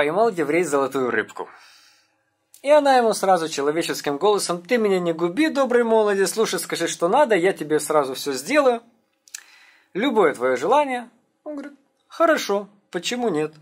поймал еврей золотую рыбку. И она ему сразу человеческим голосом «Ты меня не губи, добрый молодец, слушай, скажи, что надо, я тебе сразу все сделаю. Любое твое желание». Он говорит «Хорошо, почему нет?»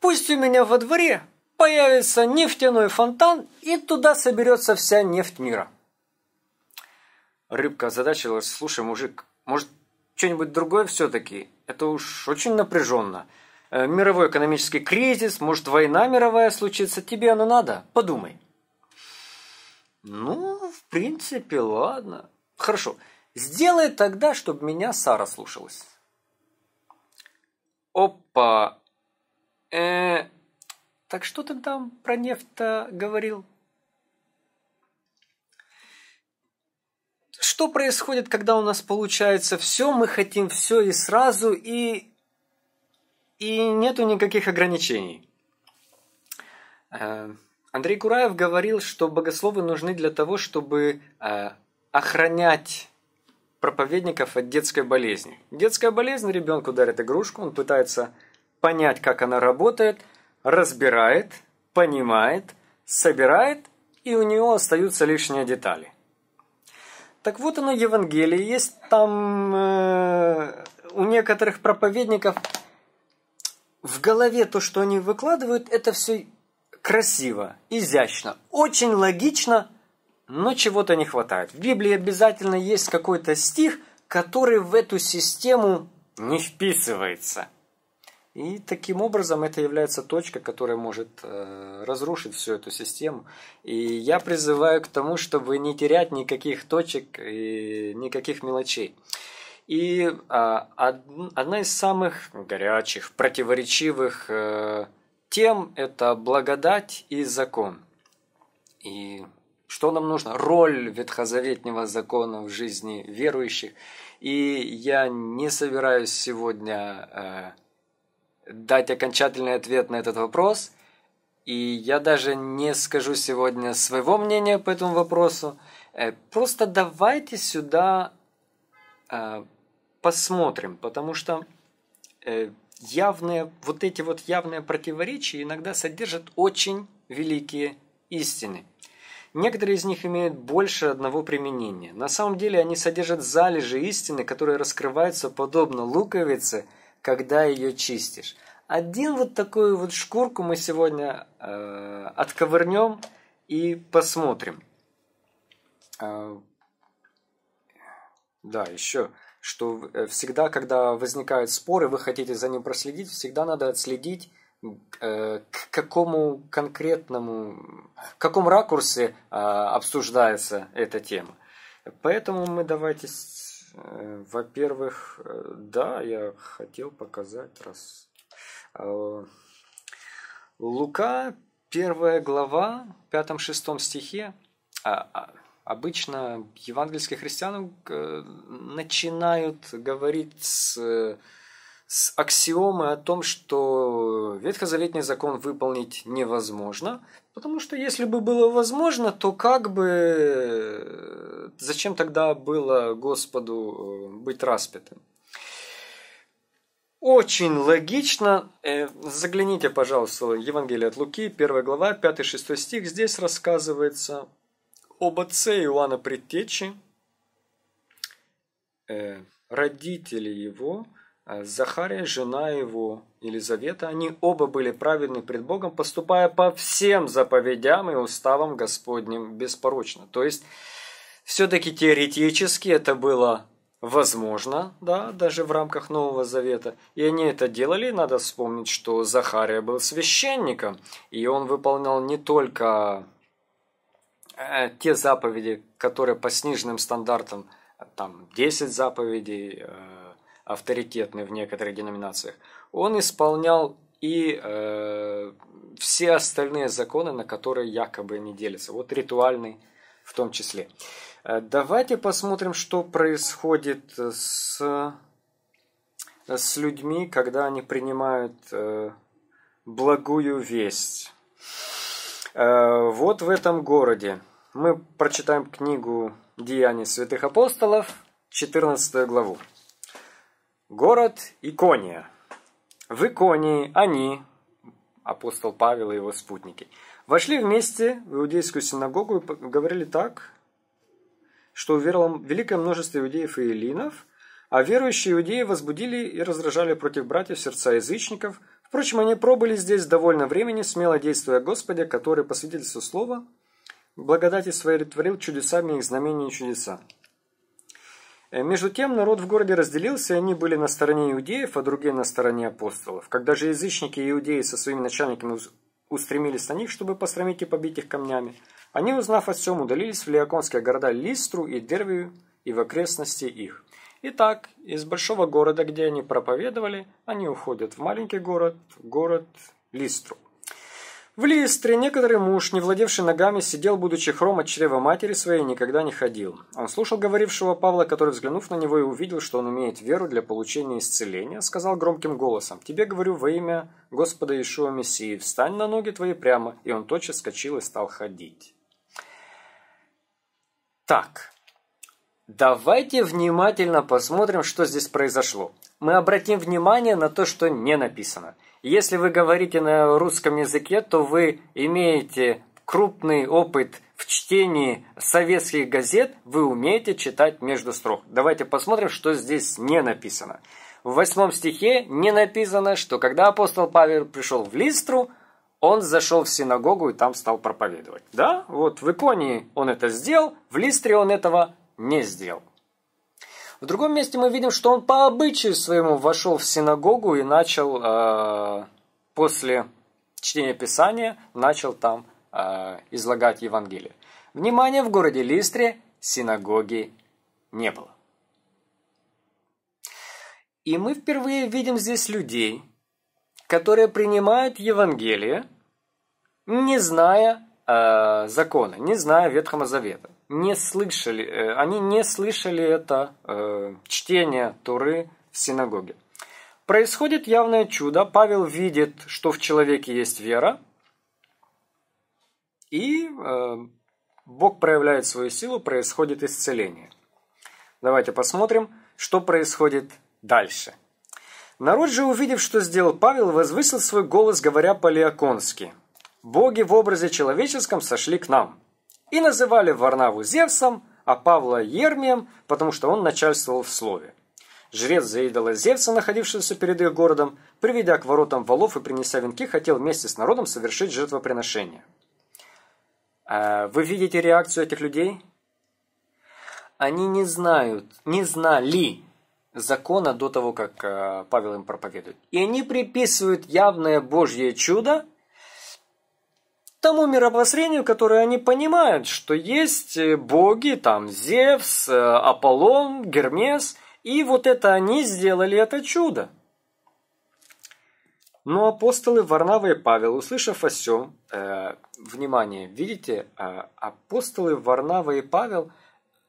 «Пусть у меня во дворе появится нефтяной фонтан, и туда соберется вся нефть мира». Рыбка озадачилась «Слушай, мужик, может, что-нибудь другое все-таки? Это уж очень напряженно». Э, мировой экономический кризис, может, война мировая случится, тебе оно надо? Подумай. Ну, в принципе, ладно. Хорошо. Сделай тогда, чтобы меня Сара слушалась. Опа. Э, так что ты там про нефть-то говорил? Что происходит, когда у нас получается все, мы хотим все и сразу, и и нету никаких ограничений. Э, Андрей Кураев говорил, что богословы нужны для того, чтобы э, охранять проповедников от детской болезни. Детская болезнь, ребенку дарит игрушку, он пытается понять, как она работает, разбирает, понимает, собирает, и у него остаются лишние детали. Так вот оно Евангелие, есть там э, у некоторых проповедников в голове то, что они выкладывают, это все красиво, изящно, очень логично, но чего-то не хватает. В Библии обязательно есть какой-то стих, который в эту систему не вписывается. И таким образом это является точка, которая может э, разрушить всю эту систему. И я призываю к тому, чтобы не терять никаких точек и никаких мелочей. И а, одна из самых горячих, противоречивых э, тем – это благодать и закон. И что нам нужно? Роль ветхозаветнего закона в жизни верующих. И я не собираюсь сегодня э, дать окончательный ответ на этот вопрос. И я даже не скажу сегодня своего мнения по этому вопросу. Э, просто давайте сюда э, посмотрим, потому что э, явные, вот эти вот явные противоречия иногда содержат очень великие истины. Некоторые из них имеют больше одного применения. На самом деле они содержат залежи истины, которые раскрываются подобно луковице, когда ее чистишь. Один вот такую вот шкурку мы сегодня э, отковырнем и посмотрим. Э, да, еще что э, всегда, когда возникают споры, вы хотите за ним проследить, всегда надо отследить, э, к какому конкретному, в каком ракурсе а, обсуждается эта тема. Поэтому мы давайте, э, во-первых, да, я хотел показать раз. А, Лука, первая глава, пятом-шестом стихе, а, Обычно евангельские христиане э, начинают говорить с, с аксиомы о том, что ветхозаветный закон выполнить невозможно, потому что если бы было возможно, то как бы э, зачем тогда было Господу э, быть распятым? Очень логично. Загляните, пожалуйста, Евангелие от Луки, 1 глава, 5-6 стих. Здесь рассказывается об отце Иоанна Предтечи, э, родители его, а Захария, жена его, Елизавета, они оба были праведны пред Богом, поступая по всем заповедям и уставам Господним беспорочно. То есть, все-таки теоретически это было возможно, да, даже в рамках Нового Завета. И они это делали, надо вспомнить, что Захария был священником, и он выполнял не только Э, те заповеди, которые по сниженным стандартам, там 10 заповедей, э, авторитетные в некоторых деноминациях, он исполнял и э, все остальные законы, на которые якобы не делятся. Вот ритуальный в том числе. Э, давайте посмотрим, что происходит с, с людьми, когда они принимают э, благую весть. Э, вот в этом городе мы прочитаем книгу Деяний святых апостолов», 14 главу. Город Икония. В Иконии они, апостол Павел и его спутники, вошли вместе в иудейскую синагогу и говорили так, что уверовало великое множество иудеев и эллинов, а верующие иудеи возбудили и раздражали против братьев сердца язычников. Впрочем, они пробыли здесь довольно времени, смело действуя Господе, который по свидетельству слова – благодати своей творил чудесами их знамений и чудеса. Э, между тем народ в городе разделился, и они были на стороне иудеев, а другие на стороне апостолов. Когда же язычники и иудеи со своими начальниками устремились на них, чтобы посрамить и побить их камнями, они, узнав о всем, удалились в леоконские города Листру и Дервию и в окрестности их. Итак, из большого города, где они проповедовали, они уходят в маленький город, город Листру. В Листре некоторый муж, не владевший ногами, сидел, будучи хром от чрева матери своей, никогда не ходил. Он слушал говорившего Павла, который, взглянув на него и увидел, что он имеет веру для получения исцеления, сказал громким голосом, «Тебе говорю во имя Господа Иешуа Мессии, встань на ноги твои прямо». И он тотчас скочил и стал ходить. Так, Давайте внимательно посмотрим, что здесь произошло. Мы обратим внимание на то, что не написано. Если вы говорите на русском языке, то вы имеете крупный опыт в чтении советских газет, вы умеете читать между строк. Давайте посмотрим, что здесь не написано. В восьмом стихе не написано, что когда апостол Павел пришел в Листру, он зашел в синагогу и там стал проповедовать. Да, вот в Иконии он это сделал, в Листре он этого не сделал. В другом месте мы видим, что он по обычаю своему вошел в синагогу и начал э, после чтения Писания, начал там э, излагать Евангелие. Внимание, в городе Листре синагоги не было. И мы впервые видим здесь людей, которые принимают Евангелие, не зная э, закона, не зная Ветхого Завета не слышали, э, они не слышали это э, чтение Туры в синагоге. Происходит явное чудо. Павел видит, что в человеке есть вера, и э, Бог проявляет свою силу, происходит исцеление. Давайте посмотрим, что происходит дальше. Народ же, увидев, что сделал Павел, возвысил свой голос, говоря по-леоконски. «Боги в образе человеческом сошли к нам». И называли Варнаву Зевсом, а Павла Ермием, потому что он начальствовал в слове. Жрец заедала Зевса, находившегося перед их городом, приведя к воротам валов и принеся венки, хотел вместе с народом совершить жертвоприношение. А вы видите реакцию этих людей? Они не знают, не знали закона до того, как а, Павел им проповедует. И они приписывают явное Божье чудо тому мировоззрению, которое они понимают, что есть э, боги, там Зевс, э, Аполлон, Гермес, и вот это они сделали это чудо. Но апостолы Варнава и Павел, услышав о всем, э, внимание, видите, э, апостолы Варнава и Павел,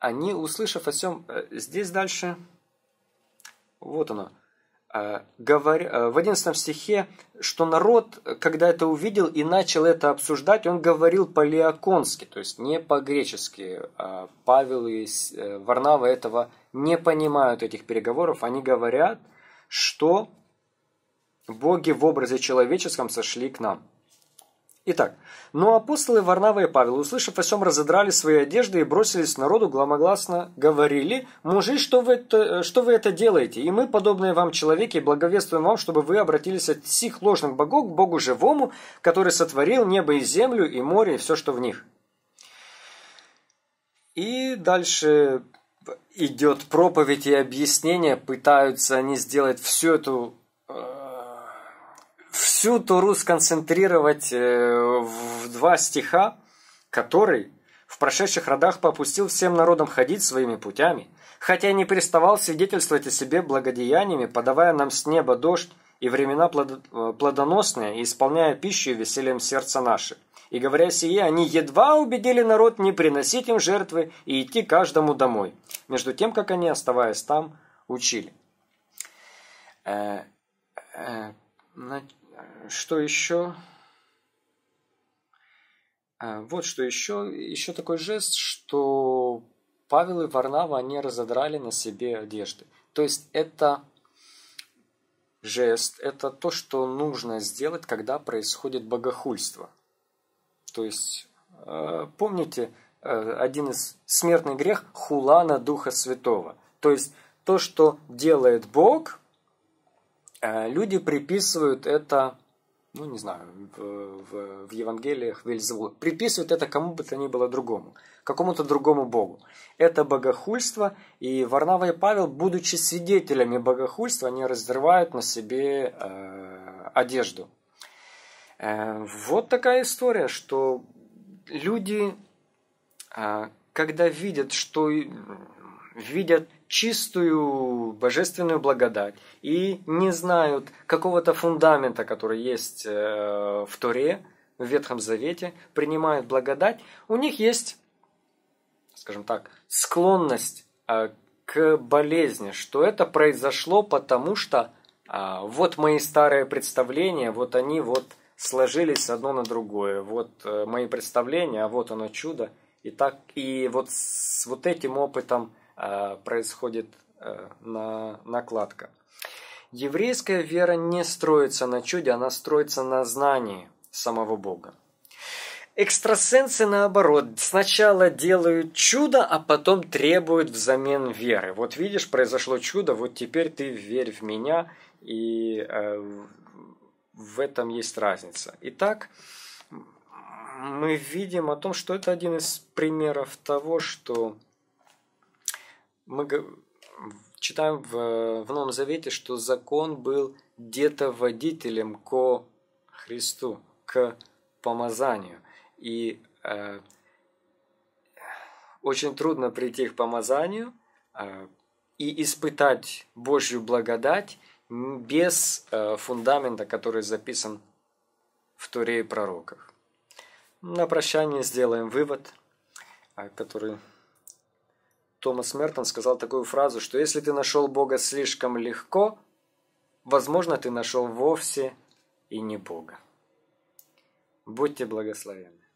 они, услышав о всем, э, здесь дальше, вот оно – Э, говор... Э, в 11 стихе, что народ, когда это увидел и начал это обсуждать, он говорил по-леоконски, то есть не по-гречески. А Павел и э, Варнава этого не понимают, этих переговоров. Они говорят, что боги в образе человеческом сошли к нам. Итак, но ну, апостолы Варнава и Павел, услышав о сем, разодрали свои одежды и бросились к народу, громогласно говорили, «Мужи, что вы, это, что вы это делаете? И мы, подобные вам человеки, благовествуем вам, чтобы вы обратились от всех ложных богов к Богу живому, который сотворил небо и землю, и море, и все, что в них». И дальше идет проповедь и объяснение, пытаются они сделать всю эту э, всю Туру сконцентрировать э, в два стиха, который в прошедших родах попустил всем народам ходить своими путями, хотя не переставал свидетельствовать о себе благодеяниями, подавая нам с неба дождь и времена э, плодоносные, и исполняя пищу и весельем сердца наши. И говоря сие, они едва убедили народ не приносить им жертвы и идти каждому домой, между тем, как они, оставаясь там, учили. Э, э, что еще? А, вот что еще. Еще такой жест, что Павел и Варнава, они разодрали на себе одежды. То есть это жест, это то, что нужно сделать, когда происходит богохульство. То есть, э, помните, э, один из смертный грех – хула на Духа Святого. То есть, то, что делает Бог, э, люди приписывают это ну не знаю, в, в, в Евангелиях Вельзевула. Приписывают это кому бы то ни было другому, какому-то другому богу. Это богохульство, и Варнава и Павел, будучи свидетелями богохульства, они разрывают на себе э, одежду. Э, вот такая история, что люди, э, когда видят, что видят чистую божественную благодать и не знают какого-то фундамента, который есть э, в Торе, в Ветхом Завете, принимают благодать, у них есть, скажем так, склонность э, к болезни, что это произошло потому, что а, вот мои старые представления, вот они вот сложились одно на другое, вот э, мои представления, а вот оно чудо, и так, и вот с вот этим опытом – Э, происходит э, на накладка. Еврейская вера не строится на чуде, она строится на знании самого Бога. Экстрасенсы, наоборот, сначала делают чудо, а потом требуют взамен веры. Вот видишь, произошло чудо, вот теперь ты верь в меня, и э, в этом есть разница. Итак, мы видим о том, что это один из примеров того, что мы читаем в, в Новом Завете, что закон был детоводителем ко Христу, к помазанию. И э, очень трудно прийти к помазанию э, и испытать Божью благодать без э, фундамента, который записан в Туре и пророках. На прощание сделаем вывод, э, который Томас Мертон сказал такую фразу, что если ты нашел Бога слишком легко, возможно, ты нашел вовсе и не Бога. Будьте благословенны.